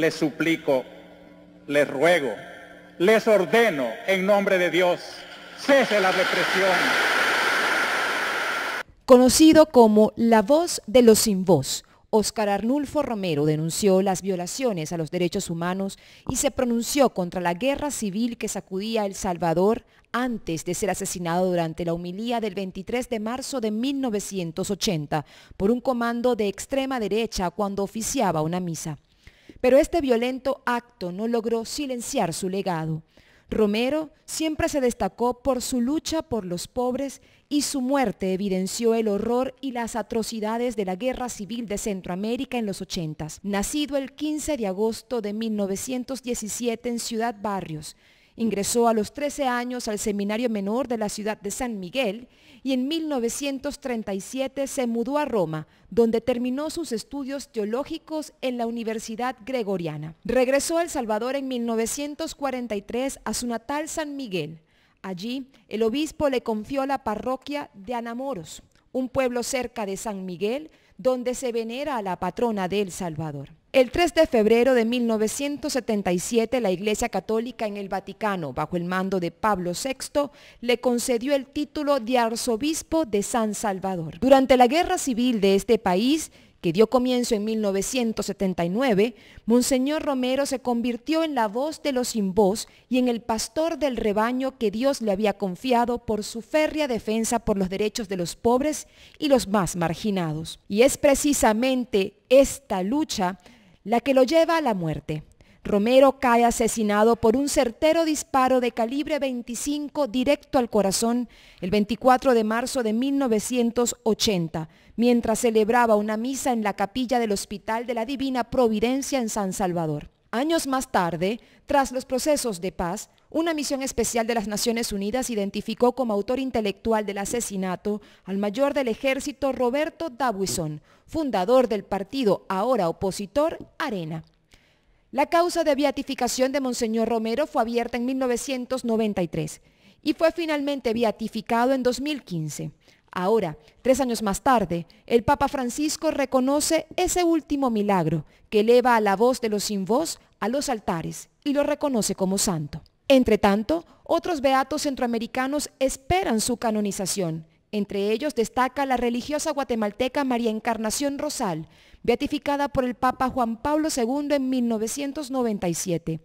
les suplico, les ruego, les ordeno en nombre de Dios, cese la represión. Conocido como la voz de los sin voz, Óscar Arnulfo Romero denunció las violaciones a los derechos humanos y se pronunció contra la guerra civil que sacudía El Salvador antes de ser asesinado durante la humilía del 23 de marzo de 1980 por un comando de extrema derecha cuando oficiaba una misa. Pero este violento acto no logró silenciar su legado. Romero siempre se destacó por su lucha por los pobres y su muerte evidenció el horror y las atrocidades de la Guerra Civil de Centroamérica en los 80. Nacido el 15 de agosto de 1917 en Ciudad Barrios, Ingresó a los 13 años al Seminario Menor de la ciudad de San Miguel y en 1937 se mudó a Roma, donde terminó sus estudios teológicos en la Universidad Gregoriana. Regresó a El Salvador en 1943 a su natal San Miguel. Allí, el obispo le confió la parroquia de Anamoros, un pueblo cerca de San Miguel, donde se venera a la patrona del El Salvador. El 3 de febrero de 1977, la Iglesia Católica en el Vaticano, bajo el mando de Pablo VI, le concedió el título de arzobispo de San Salvador. Durante la Guerra Civil de este país, que dio comienzo en 1979, Monseñor Romero se convirtió en la voz de los sin voz y en el pastor del rebaño que Dios le había confiado por su férrea defensa por los derechos de los pobres y los más marginados. Y es precisamente esta lucha la que lo lleva a la muerte. Romero cae asesinado por un certero disparo de calibre 25 directo al corazón el 24 de marzo de 1980, mientras celebraba una misa en la capilla del Hospital de la Divina Providencia en San Salvador. Años más tarde, tras los procesos de paz, una misión especial de las Naciones Unidas identificó como autor intelectual del asesinato al mayor del ejército Roberto Dawison, fundador del partido ahora opositor Arena. La causa de beatificación de Monseñor Romero fue abierta en 1993 y fue finalmente beatificado en 2015. Ahora, tres años más tarde, el Papa Francisco reconoce ese último milagro que eleva a la voz de los sin voz a los altares y lo reconoce como santo. Entre tanto, otros beatos centroamericanos esperan su canonización, entre ellos destaca la religiosa guatemalteca María Encarnación Rosal, beatificada por el Papa Juan Pablo II en 1997.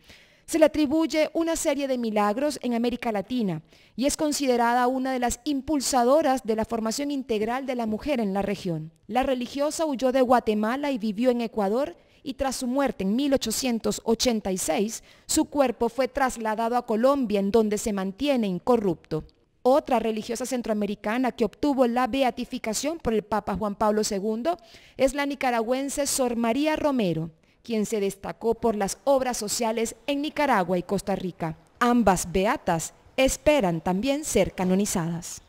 Se le atribuye una serie de milagros en América Latina y es considerada una de las impulsadoras de la formación integral de la mujer en la región. La religiosa huyó de Guatemala y vivió en Ecuador y tras su muerte en 1886, su cuerpo fue trasladado a Colombia en donde se mantiene incorrupto. Otra religiosa centroamericana que obtuvo la beatificación por el Papa Juan Pablo II es la nicaragüense Sor María Romero, quien se destacó por las obras sociales en Nicaragua y Costa Rica. Ambas beatas esperan también ser canonizadas.